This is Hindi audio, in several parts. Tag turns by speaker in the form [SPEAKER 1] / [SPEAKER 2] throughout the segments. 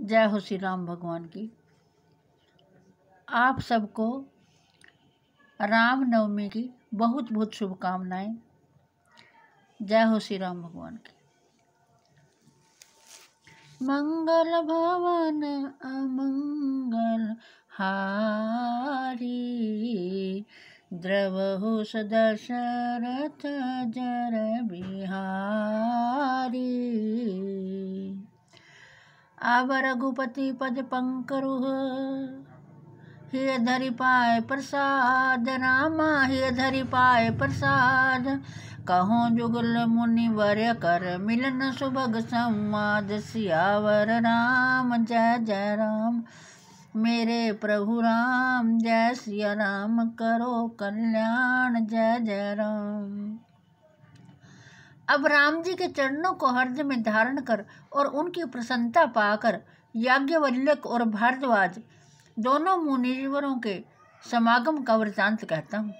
[SPEAKER 1] जय हो श्री राम भगवान की आप सबको रामनवमी की बहुत बहुत शुभकामनाएं जय हो श्री राम भगवान की मंगल भवन अमंगल हारी द्रव हो सदशरथ जर बिहारी अब रघुपति पद पंकरु हे धरि पाए प्रसाद रामा हे धरि पाए प्रसाद कहो जुगल मुनि वर्य कर मिलन सुभग संवाद सियावर राम जय जय राम मेरे प्रभु राम जय सिया राम करो कल्याण जय जय राम अब राम जी के चरणों को हृदय में धारण कर और उनकी प्रसन्नता पाकर याज्ञवल्लक और भारद्वाज दोनों मुनिवरों के समागम का वृतांत कहता हूँ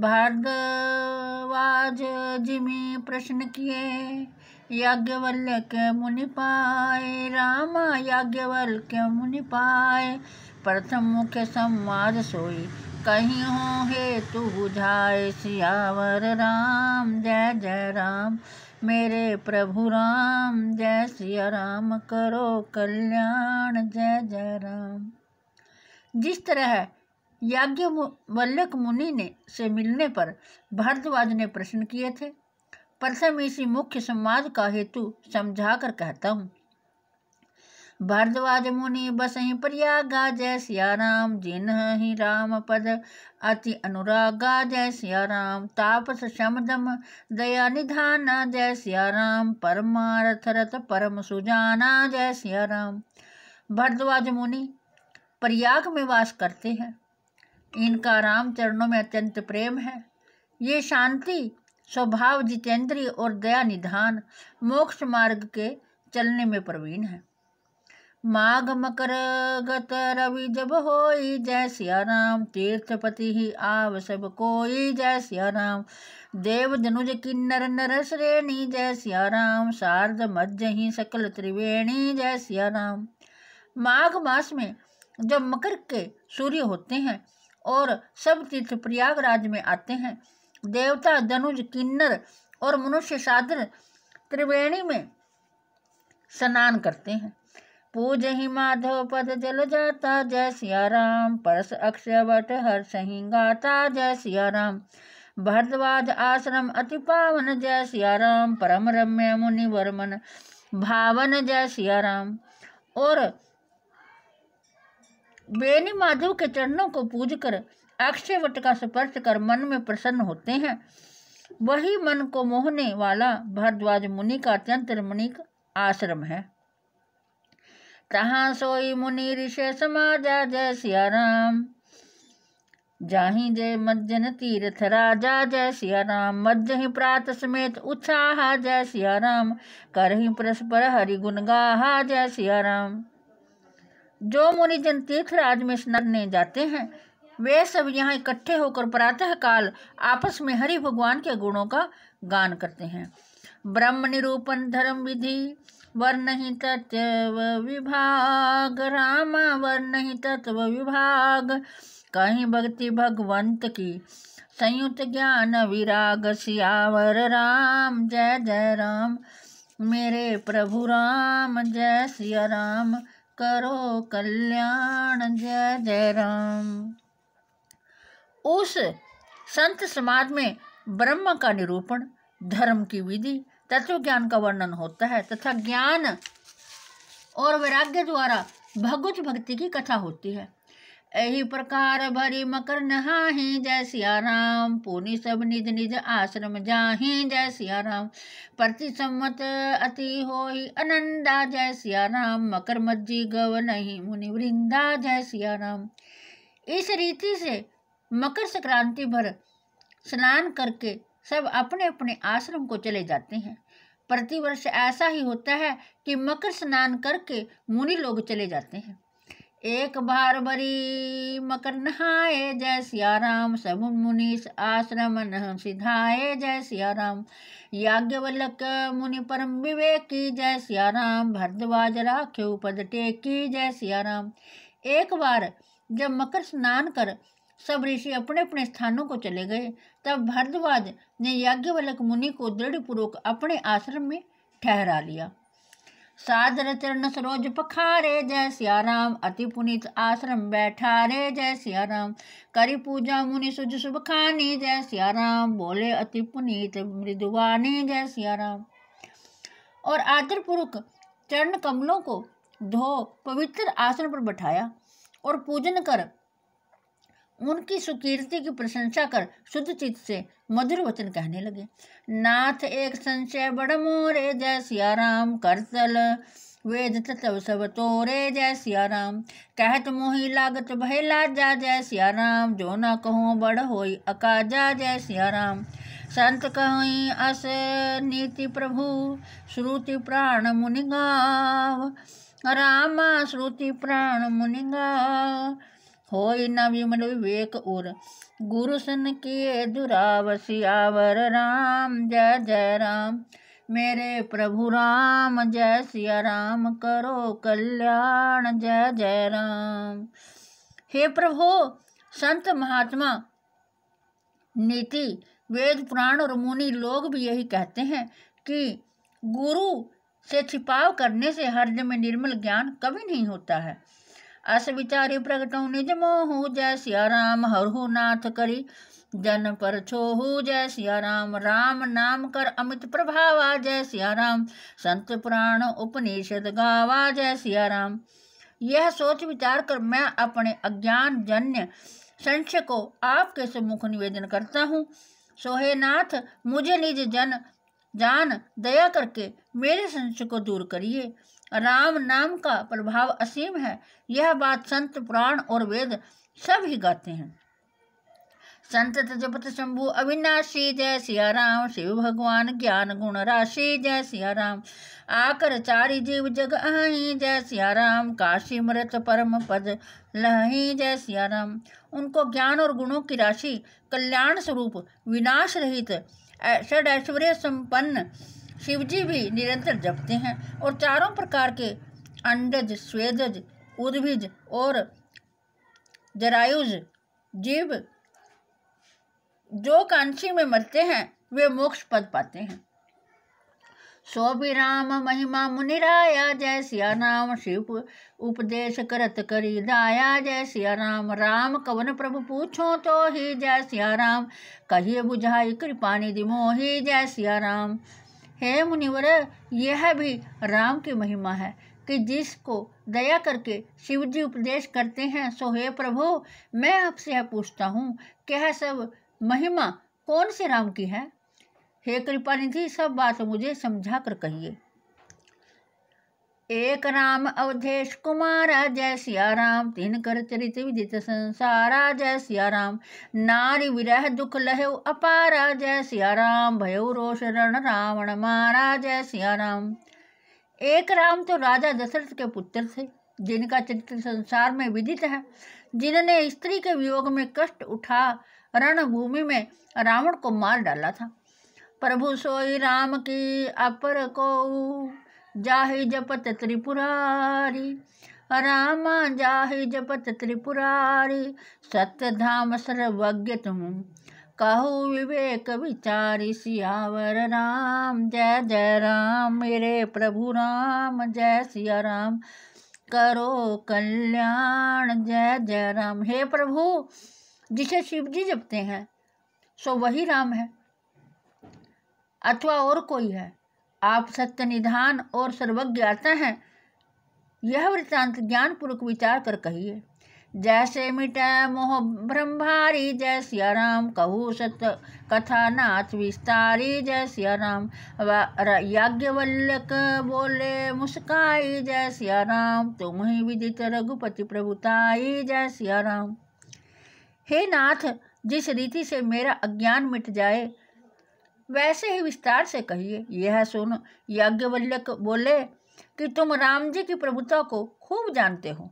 [SPEAKER 1] भारद्वाज जिमी प्रश्न किए याज्ञवल्लक मुनि पाए रामा याज्ञवल्क्य मुनि पाए प्रथम मुख्य संवाद सोई कहीं हो हे तू तो बुझाए सियावर राम जय जय राम मेरे प्रभु राम जय सिया राम करो कल्याण जय जय राम जिस तरह याज्ञ वल्लक मुनि ने से मिलने पर भरद्वाज ने प्रश्न किए थे प्रथम इसी मुख्य संवाद का हेतु समझाकर कहता हूँ भरद्वाज मुनि बसहि प्रयागा जय सिया राम जिन्ह ही राम पद अति अनुरागा जय सिया राम तापस शमदम दया निधाना जय सिया राम परमारथ रथ परम सुजाना जय सिया राम भरद्वाज मुनि प्रयाग में वास करते हैं इनका राम चरणों में अत्यंत प्रेम है ये शांति स्वभाव जितेंद्रीय और दया निधान मोक्ष मार्ग के चलने में प्रवीण है माघ मकर गत रवि जब होई जय सिया राम तीर्थपति ही आव सब कोई जय सिया राम देव धनुज किन्नर नर श्रेणी जय सिया राम शारद ही सकल त्रिवेणी जय सिया राम माघ मास में जब मकर के सूर्य होते हैं और सब तीर्थ प्रयागराज में आते हैं देवता धनुज किन्नर और मनुष्य सादर त्रिवेणी में स्नान करते हैं पूज ही माधव पद जल जाता जय सिया राम परस अक्षय वट हर सही गाता जय सिया राम भरद्वाज आश्रम अति पावन जय सिया राम परम रम्य मुनि वर्मन भावन जय सिया राम और बेनी माधव के चरणों को पूज कर अक्षय वट का स्पर्श कर मन में प्रसन्न होते हैं वही मन को मोहने वाला भरद्वाज मुनि का अत्यंत रमणीक आश्रम है तहाँ सोई मुनि ऋषि समाजा जय सिया राम जाही जय मज्जन तीर्थ राजा जय सिया राम मज्जहि प्रात समेत उत्साहा जय सिया राम करहि परस्पर हरि गुण गाहा जय सिया राम जो मुनि जन तीर्थ राज में स्नान जाते हैं वे सब यहाँ इकट्ठे होकर प्रातः काल आपस में हरि भगवान के गुणों का गान करते हैं ब्रह्म निरूपण धर्म विधि वर्णहि तत्व विभाग रामा वर्णहि तत्व विभाग कहीं भक्ति भगवंत की संयुक्त ज्ञान विराग सियावर राम जय जय राम मेरे प्रभु राम जय सिया राम करो कल्याण जय जय राम उस संत समाज में ब्रह्म का निरूपण धर्म की विधि तत्व ज्ञान का वर्णन होता है तथा ज्ञान और वैराग्य द्वारा भगवत भक्ति की कथा होती है यही प्रकार भरी मकर नहा जय सिया राम पुनि सब निज निज आश्रम जा जय सिया राम प्रति सम्मत अति हो अनंदा जय सिया राम मकर मज्जी गव नहीं मुनि वृंदा जय सिया राम इस रीति से मकर संक्रांति भर स्नान करके सब अपने अपने आश्रम को चले जाते हैं प्रतिवर्ष ऐसा ही होता है कि मकर स्नान करके मुनि लोग चले जाते हैं एक बार बरी मकर नहाए जय सिया राम सब मुनीस आश्रम सिधाए जय सिया राम याज्ञवल्लक मुनि परम विवेकी जय सिया राम भरद्वाज राख्य पद टेकी जय सिया राम एक बार जब मकर स्नान कर सब ऋषि अपने अपने स्थानों को चले गए तब भरद्वाज ने याज्ञवल्क मुनि को दृढ़ पूर्वक अपने आश्रम में ठहरा लिया सादर चरण सरोज पखारे जय सियाराम अति पुनित आश्रम बैठा रे जय सियाराम करी पूजा मुनि सुज शुभ खानी जय सियाराम बोले अति पुनित मृदुवानी जय सियाराम और आदर पूर्वक चरण कमलों को धो पवित्र आसन पर बैठाया और पूजन कर उनकी सुकीर्ति की प्रशंसा कर शुद्ध चित्त से मधुर वचन कहने लगे नाथ एक संशय बड़ मोरे जय सिया राम करतल वेद तत्व सब तोरे जय सिया राम कहत मोही लागत भयला जा जय सिया राम जो ना कहो बड़ होई अकाजा जय सिया राम संत कहीं अस नीति प्रभु श्रुति प्राण मुनिगा रामा श्रुति प्राण मुनिगा हो इना भी मतलब विवेक और गुरु सन किए दुराव सियावर राम जय जय राम मेरे प्रभु राम जय सिया राम करो कल्याण जय जय राम हे प्रभु संत महात्मा नीति वेद पुराण और मुनि लोग भी यही कहते हैं कि गुरु से छिपाव करने से हृदय में निर्मल ज्ञान कभी नहीं होता है अस विचारी प्रगटो निज मोह जय सिया राम हरहु नाथ करी जन पर छोहु जय सिया राम राम नाम कर अमित प्रभावा जय सिया राम संत पुराण उपनिषद गावा जय सिया राम यह सोच विचार कर मैं अपने अज्ञान जन्य संशय को आपके सम्मुख निवेदन करता हूँ सोहे नाथ मुझे निज जन जान दया करके मेरे संशय को दूर करिए राम नाम का प्रभाव असीम है यह बात संत पुराण और वेद सब ही गाते हैं संत तजपत शंभु अविनाशी जय सिया राम शिव भगवान ज्ञान गुण राशि जय सिया राम आकर चारि जीव जग अहि जय सिया राम काशी मृत परम पद लही जय सिया राम उनको ज्ञान और गुणों की राशि कल्याण स्वरूप विनाश रहित षड ऐश्वर्य संपन्न शिवजी भी निरंतर जपते हैं और चारों प्रकार के अंडज स्वेदज उद्भिज और जरायुज जीव जो कांशी में मरते हैं वे मोक्ष पद पाते हैं सो भी राम महिमा मुनिराया जय सिया राम शिव उपदेश करत करी दाया जय सिया राम राम कवन प्रभु पूछो तो ही जय सिया राम कहिए बुझाई कृपा निधि मोही जय सिया राम हे मुनिवर यह भी राम की महिमा है कि जिसको दया करके शिव जी उपदेश करते हैं सो हे प्रभु मैं आपसे यह पूछता हूँ कि यह सब महिमा कौन से राम की है हे कृपा निधि सब बात मुझे समझा कर कहिए एक राम अवधेश कुमारा जय सिया राम तीन कर चरित विदित संसारा जय सिया राम नारी विरह दुख लहे अपारा जय सिया राम भयो रोष रण रावण मारा जय सिया राम एक राम तो राजा दशरथ के पुत्र थे जिनका चरित्र संसार में विदित है जिन्होंने स्त्री के वियोग में कष्ट उठा रणभूमि में रावण को मार डाला था प्रभु सोई राम की अपर को जाहि जपत त्रिपुरारी रामा जाहि जपत त्रिपुरारी सत्य धाम सर्वज्ञ तुम कहु विवेक विचारी सियावर राम जय जय राम मेरे प्रभु राम जय सिया राम करो कल्याण जय जय राम हे प्रभु जिसे शिव जी जपते हैं सो वही राम है अथवा और कोई है आप सत्य निधान और सर्वज्ञ सर्वज्ञाता हैं यह वृत्तांत ज्ञानपूर्वक विचार कर कहिए जैसे मिटय मोह भ्रम भारी जय सिया राम कहु सत्य कथा नाथ विस्तारी जय सिया राम याज्ञवल्लक बोले मुस्काई जय सिया राम तुम ही विदित रघुपति प्रभुताई जय सिया राम हे नाथ जिस रीति से मेरा अज्ञान मिट जाए वैसे ही विस्तार से कहिए यह सुन याज्ञवल्यक बोले कि तुम राम जी की प्रभुता को खूब जानते हो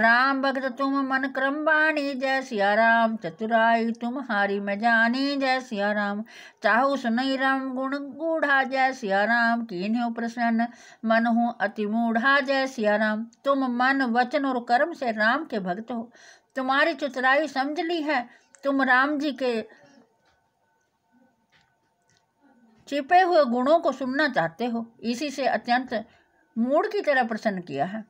[SPEAKER 1] राम भक्त तुम मन क्रम बाणी जय सिया राम चतुराई तुम हारी मैं जानी जय सिया राम चाहु सुनई राम गुण गूढ़ा जय सिया राम कीन्ह प्रसन्न मन हो अति मूढ़ा जय सिया राम तुम मन वचन और कर्म से राम के भक्त हो तुम्हारी चतुराई समझ ली है तुम राम जी के छिपे हुए गुणों को सुनना चाहते हो इसी से अत्यंत मूड की तरह प्रसन्न किया है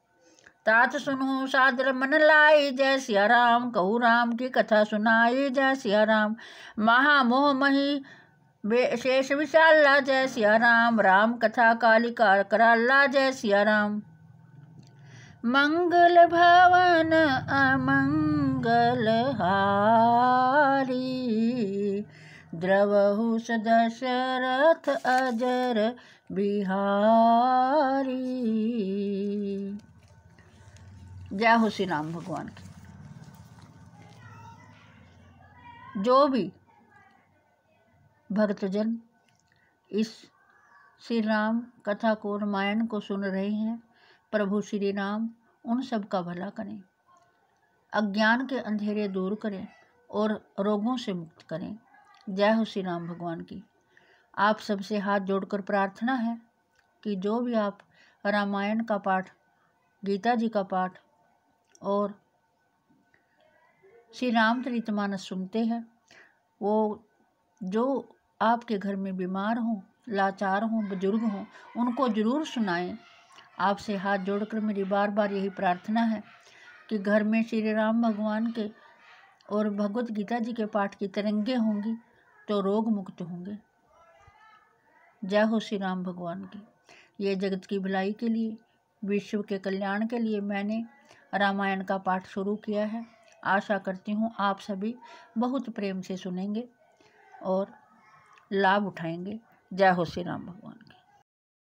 [SPEAKER 1] तात सुनो सादर मन लाई जय सिया राम कहू राम की कथा सुनाई जय सिया राम महामोह मही शेष विशाला जय सिया राम राम कथा कालिका कराला जय सिया राम मंगल भवन अमंगल हारी द्रवहुष दशरथ अजर बिहारी जय हो श्री राम भगवान की जो भी भक्तजन इस श्री राम कथा को रामायण को सुन रहे हैं प्रभु श्री राम उन सब का भला करें अज्ञान के अंधेरे दूर करें और रोगों से मुक्त करें जय हो श्री राम भगवान की आप सबसे हाथ जोड़कर प्रार्थना है कि जो भी आप रामायण का पाठ गीता जी का पाठ और श्री रामचरित मानस सुनते हैं वो जो आपके घर में बीमार हों लाचार हों बुजुर्ग हों उनको ज़रूर सुनाएं आपसे हाथ जोड़कर मेरी बार बार यही प्रार्थना है कि घर में श्री राम भगवान के और भगवत गीता जी के पाठ की तरंगे होंगी तो रोग मुक्त होंगे जय हो श्री राम भगवान की ये जगत की भलाई के लिए विश्व के कल्याण के लिए मैंने रामायण का पाठ शुरू किया है आशा करती हूँ आप सभी बहुत प्रेम से सुनेंगे और लाभ उठाएंगे जय हो श्री राम भगवान की